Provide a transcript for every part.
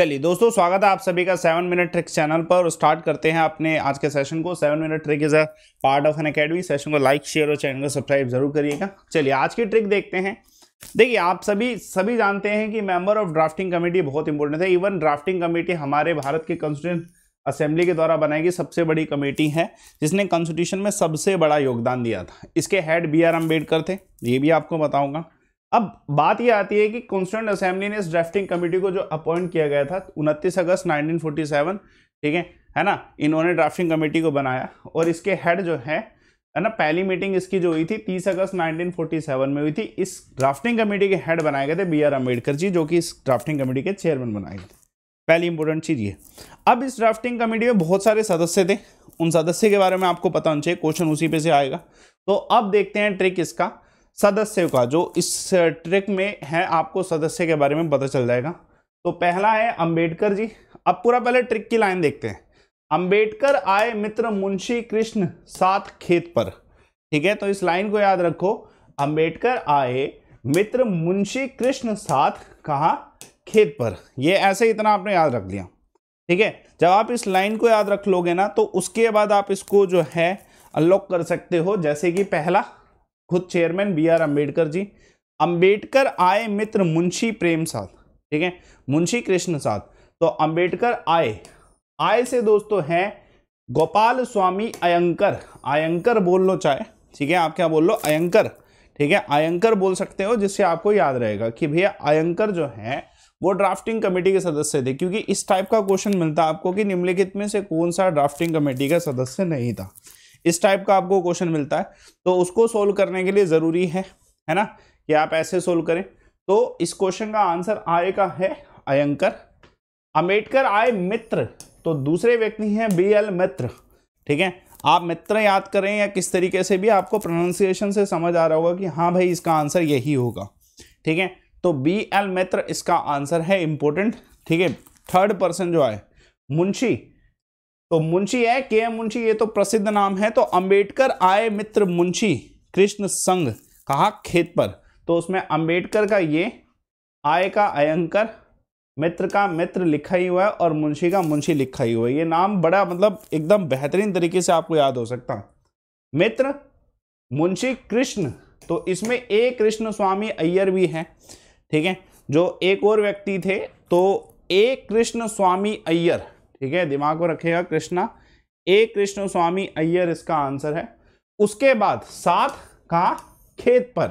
चलिए दोस्तों स्वागत है आप सभी का सेवन मिनट ट्रिक चैनल पर स्टार्ट करते हैं अपने आज के सेशन को seven minute trick is a part of an academy session को लाइक शेयर और चैनल को सब्सक्राइब जरूर करिएगा चलिए आज की ट्रिक देखते हैं देखिए आप सभी सभी जानते हैं कि मेंबर ऑफ ड्राफ्टिंग कमेटी बहुत इंपॉर्टेंट है इवन ड्राफ्टिंग कमेटी हमारे भारत के कॉन्स्टिट्यूंट असेंबली के द्वारा बनाई गई सबसे बड़ी कमेटी है जिसने कॉन्स्टिट्यूशन में सबसे बड़ा योगदान दिया था इसके हेड बी आर अम्बेडकर थे ये भी आपको बताऊंगा अब बात यह आती है कि कॉन्स्टिट्यूंट असेंबली ने इस ड्राफ्टिंग कमेटी को जो अपॉइंट किया गया था उनतीस अगस्त 1947 ठीक है है ना इन्होंने ड्राफ्टिंग कमेटी को बनाया और इसके हेड जो है है ना पहली मीटिंग इसकी जो हुई थी 30 अगस्त 1947 में हुई थी इस ड्राफ्टिंग कमेटी के हेड बनाए गए थे बी आर अम्बेडकर जी जो कि इस ड्राफ्टिंग कमेटी के चेयरमैन बनाए गए थे पहली इंपॉर्टेंट चीज़ ये अब इस ड्राफ्टिंग कमेटी में बहुत सारे सदस्य थे उन सदस्य के बारे में आपको पता होना चाहिए क्वेश्चन उसी पे से आएगा तो अब देखते हैं ट्रिक इसका सदस्य का जो इस ट्रिक में है आपको सदस्य के बारे में पता चल जाएगा तो पहला है अंबेडकर जी अब पूरा पहले ट्रिक की लाइन देखते हैं अंबेडकर आए मित्र मुंशी कृष्ण सात खेत पर ठीक है तो इस लाइन को याद रखो अंबेडकर आए मित्र मुंशी कृष्ण साथ कहा खेत पर ये ऐसे इतना आपने याद रख लिया ठीक है जब आप इस लाइन को याद रख लोगे ना तो उसके बाद आप इसको जो है अनलॉक कर सकते हो जैसे कि पहला खुद chairman B R Ambedkar ji Ambedkar आए मित्र मुंशी प्रेम साथ ठीक है मुंशी कृष्ण साथ तो अम्बेडकर आए आए से दोस्तों हैं गोपाल स्वामी अयंकर अयंकर बोल लो चाहे ठीक है आप क्या बोल लो अयंकर ठीक है अयंकर बोल सकते हो जिससे आपको याद रहेगा कि भैया अयंकर जो है वो ड्राफ्टिंग कमेटी के सदस्य थे क्योंकि इस टाइप का क्वेश्चन मिलता है आपको कि निम्नलिखित में से कौन सा ड्राफ्टिंग कमेटी का सदस्य नहीं था इस टाइप का आपको क्वेश्चन मिलता है तो उसको सोल्व करने के लिए ज़रूरी है है ना कि आप ऐसे सोल्व करें तो इस क्वेश्चन का आंसर आय का है अयंकर अम्बेडकर आय मित्र तो दूसरे व्यक्ति हैं बी एल मित्र ठीक है आप मित्र याद करें या किस तरीके से भी आपको प्रोनाउंसिएशन से समझ आ रहा होगा कि हाँ भाई इसका आंसर यही होगा ठीक है तो बी एल मित्र इसका आंसर है इंपॉर्टेंट ठीक है थर्ड पर्सन जो आए मुंशी तो मुंशी है के एम मुंशी ये तो प्रसिद्ध नाम है तो अंबेडकर आए मित्र मुंशी कृष्ण संघ कहा खेत पर तो उसमें अंबेडकर का ये आय का अयंकर मित्र का मित्र लिखा ही हुआ है और मुंशी का मुंशी लिखा ही हुआ है ये नाम बड़ा मतलब एकदम बेहतरीन तरीके से आपको याद हो सकता है मित्र मुंशी कृष्ण तो इसमें ए कृष्ण स्वामी अय्यर भी हैं ठीक है जो एक और व्यक्ति थे तो ए कृष्ण स्वामी अय्यर ठीक है दिमाग को रखेगा कृष्णा ए कृष्ण स्वामी अय्यर इसका आंसर है उसके बाद सात का खेत पर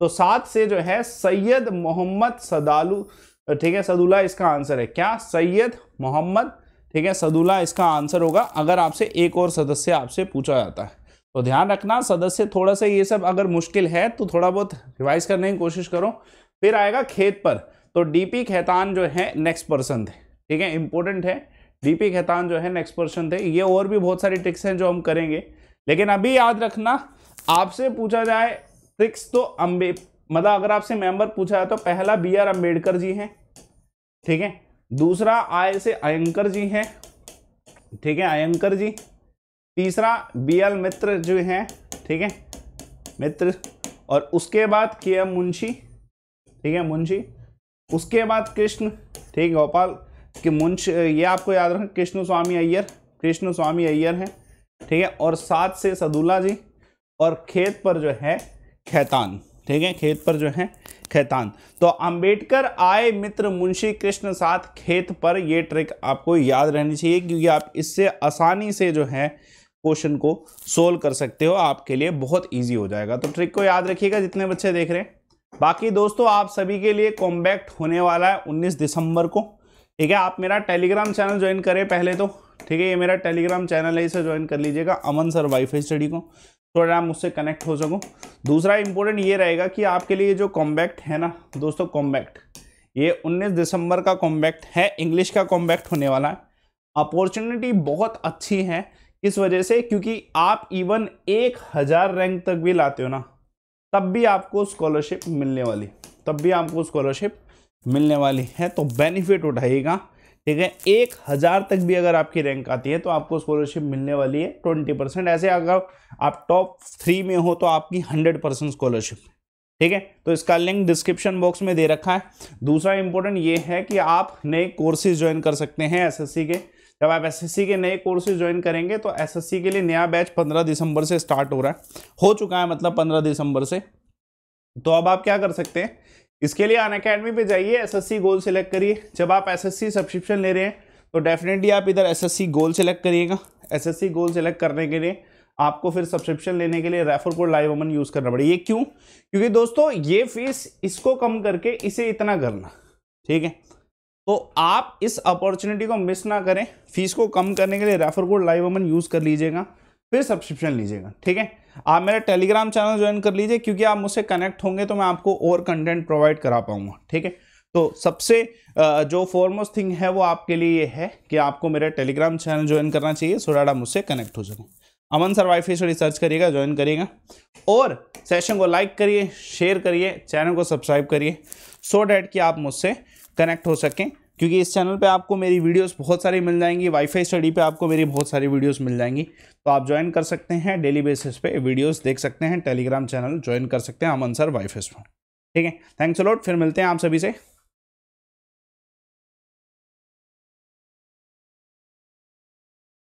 तो सात से जो है सैयद मोहम्मद सदालू ठीक है सदुल्ला इसका आंसर है क्या सैयद मोहम्मद ठीक है सदुल्ला इसका आंसर होगा अगर आपसे एक और सदस्य आपसे पूछा जाता है तो ध्यान रखना सदस्य थोड़ा सा ये सब अगर मुश्किल है तो थोड़ा बहुत रिवाइज करने की कोशिश करो फिर आएगा खेत पर तो डीपी खेतान जो है नेक्स्ट पर्सन थे ठीक है इंपॉर्टेंट है वीपी खेतान जो है नेक्स्ट पर्सन थे ये और भी बहुत सारी ट्रिक्स हैं जो हम करेंगे लेकिन अभी याद रखना आपसे पूछा जाए ट्रिक्स तो अम्बे मतलब अगर आपसे मेंबर पूछा जाए तो पहला बी आर अम्बेडकर जी हैं ठीक है दूसरा आय से अयंकर जी हैं ठीक है अयंकर जी तीसरा बी एल मित्र जो हैं ठीक है मित्र और उसके बाद के एम मुंशी ठीक है मुंशी उसके बाद कृष्ण ठीक गोपाल इसके मुंश ये आपको याद रखें कृष्ण स्वामी अय्यर कृष्ण स्वामी अय्यर हैं ठीक है और साथ से सदुल्ला जी और खेत पर जो है खैतान ठीक है खेत पर जो है खैतान तो अंबेडकर आए मित्र मुंशी कृष्ण साथ खेत पर ये ट्रिक आपको याद रहनी चाहिए क्योंकि आप इससे आसानी से जो है क्वेश्चन को सोल्व कर सकते हो आपके लिए बहुत ईजी हो जाएगा तो ट्रिक को याद रखिएगा जितने बच्चे देख रहे हैं बाकी दोस्तों आप सभी के लिए कॉम्बैक्ट होने वाला है 19 दिसंबर को ठीक है आप मेरा टेलीग्राम चैनल ज्वाइन करें पहले तो ठीक है ये मेरा टेलीग्राम चैनल है इसे ज्वाइन कर लीजिएगा अमन सर वाईफाई स्टडी को थोड़ा आप मुझसे कनेक्ट हो सको दूसरा इंपॉर्टेंट ये रहेगा कि आपके लिए जो कॉम्बैक्ट है ना दोस्तों कॉम्बैक्ट ये 19 दिसंबर का कॉम्बैक्ट है इंग्लिश का कॉम्बैक्ट होने वाला है अपॉर्चुनिटी बहुत अच्छी है इस वजह से क्योंकि आप इवन एक हज़ार रैंक तक भी लाते हो ना तब भी आपको स्कॉलरशिप मिलने वाली तब भी आपको स्कॉलरशिप मिलने वाली है तो बेनिफिट उठाइएगा ठीक है एक हज़ार तक भी अगर आपकी रैंक आती है तो आपको स्कॉलरशिप मिलने वाली है ट्वेंटी परसेंट ऐसे अगर आप टॉप थ्री में हो तो आपकी हंड्रेड परसेंट स्कॉलरशिप ठीक है तो इसका लिंक डिस्क्रिप्शन बॉक्स में दे रखा है दूसरा इंपॉर्टेंट ये है कि आप नए कोर्सेज ज्वाइन कर सकते हैं एस के जब आप एस के नए कोर्सेज ज्वाइन करेंगे तो एस के लिए नया बैच पंद्रह दिसंबर से स्टार्ट हो रहा है हो चुका है मतलब पंद्रह दिसंबर से तो अब आप क्या कर सकते हैं इसके लिए अन अकेडमी पर जाइए एसएससी गोल सेलेक्ट करिए जब आप एसएससी सब्सक्रिप्शन ले रहे हैं तो डेफिनेटली आप इधर एसएससी गोल सेलेक्ट करिएगा एसएससी गोल सेलेक्ट करने के लिए आपको फिर सब्सक्रिप्शन लेने के लिए refer code live Aman use करना पड़ेगा ये क्यों क्योंकि दोस्तों ये फीस इसको कम करके इसे इतना करना ठीक है तो आप इस अपॉर्चुनिटी को मिस ना करें फीस को कम करने के लिए refer code live Aman use कर लीजिएगा फिर सब्सक्रिप्शन लीजिएगा ठीक है आप मेरा टेलीग्राम चैनल ज्वाइन कर लीजिए क्योंकि आप मुझसे कनेक्ट होंगे तो मैं आपको और कंटेंट प्रोवाइड करा पाऊंगा ठीक है तो सबसे जो फॉरमोस्ट थिंग है वो आपके लिए ये है कि आपको मेरा टेलीग्राम चैनल ज्वाइन करना चाहिए सो मुझसे कनेक्ट हो सकें अमन सर वाईफाई से सर्च करिएगा ज्वाइन करिएगा और सेशन को लाइक करिए शेयर करिए चैनल को सब्सक्राइब करिए सो डैट कि आप मुझसे कनेक्ट हो सकें क्योंकि इस चैनल पे आपको मेरी वीडियोस बहुत सारी मिल जाएंगी वाईफाई स्टडी पे आपको मेरी बहुत सारी वीडियोस मिल जाएंगी तो आप ज्वाइन कर सकते हैं डेली बेसिस पे वीडियोस देख सकते हैं टेलीग्राम चैनल ज्वाइन कर सकते हैं हम आंसर वाईफाई ठीक है थैंक्स अलॉट फिर मिलते हैं आप सभी से